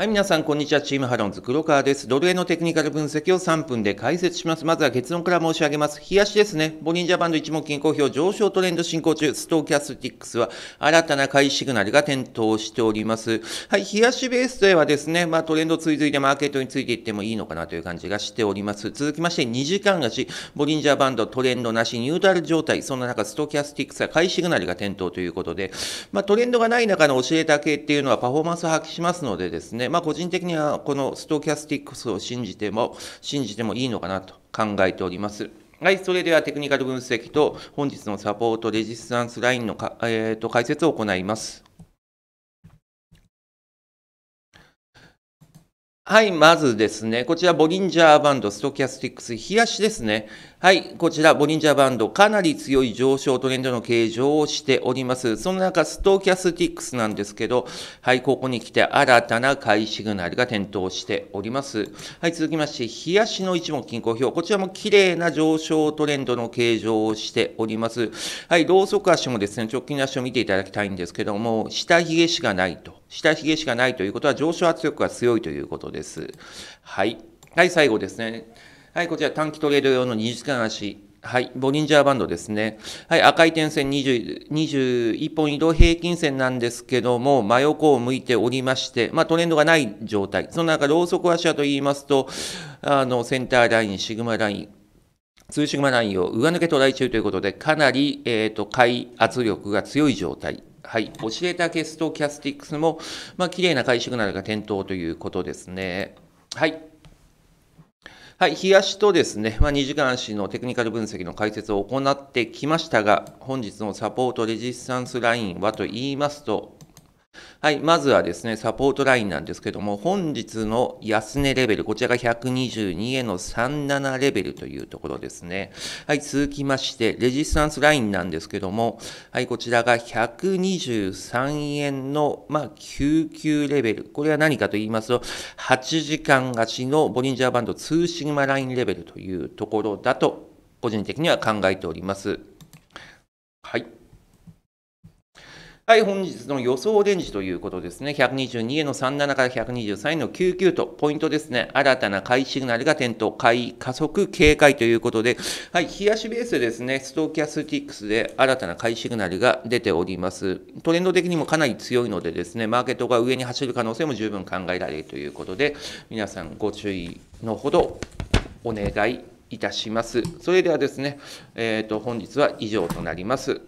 はい、皆さん、こんにちは。チームハロンズ、黒川です。ドル円のテクニカル分析を3分で解説します。まずは結論から申し上げます。冷やしですね。ボリンジャーバンド一目均衡表上昇トレンド進行中。ストーキャスティックスは新たな買いシグナルが点灯しております。はい、冷やしベースではですね、まあトレンド追随でマーケットについていってもいいのかなという感じがしております。続きまして、2時間足、ボリンジャーバンドトレンドなし、ニュートラル状態。そんな中、ストーキャスティックスは買いシグナルが点灯ということで、まあトレンドがない中の教えだけっていうのはパフォーマンスを発揮しますのでですね、まあ、個人的にはこのストキャスティックスを信じても、信じてもいいのかなと考えております。はい、それではテクニカル分析と本日のサポートレジスタンスラインのか、えーと、と解説を行います。はい、まずですね、こちら、ボリンジャーバンド、ストキャスティックス、冷やしですね。はい、こちら、ボリンジャーバンド、かなり強い上昇トレンドの形状をしております。その中、ストキャスティックスなんですけど、はい、ここに来て新たな買いシグナルが点灯しております。はい、続きまして、冷やしの一目均衡表。こちらも綺麗な上昇トレンドの形状をしております。はい、ローソク足もですね、直近の足を見ていただきたいんですけども、下髭しかないと。下髭しかないということは上昇圧力が強いということです。はい。はい、最後ですね。はい、こちら短期トレード用の2時間足。はい、ボリンジャーバンドですね。はい、赤い点線20 21本移動平均線なんですけども、真横を向いておりまして、まあ、トレンドがない状態。その中、ローソク足はと言いますと、あの、センターライン、シグマライン、ツーシグマラインを上抜けトライ中ということで、かなり、えっ、ー、と、買い圧力が強い状態はい、教えたケストキャスティックスも、まあ綺麗なシグなどが点灯ということですね。はい。はい、日とですね、まあ、2時間足のテクニカル分析の解説を行ってきましたが、本日のサポートレジスタンスラインはと言いますと、はい、まずはですね、サポートラインなんですけども、本日の安値レベル、こちらが122円の37レベルというところですね。はい、続きまして、レジスタンスラインなんですけども、はい、こちらが123円の、まあ、99レベル。これは何かと言いますと、8時間貸しのボリンジャーバンド2シグマラインレベルというところだと、個人的には考えております。はい。はい、本日の予想レンジということですね。122への37から123円の99と、ポイントですね。新たな買いシグナルが点灯、買い加速警戒ということで、はい、冷やしベースですね、ストーキャスティックスで新たな買いシグナルが出ております。トレンド的にもかなり強いのでですね、マーケットが上に走る可能性も十分考えられるということで、皆さんご注意のほどお願いいたします。それではですね、えっ、ー、と、本日は以上となります。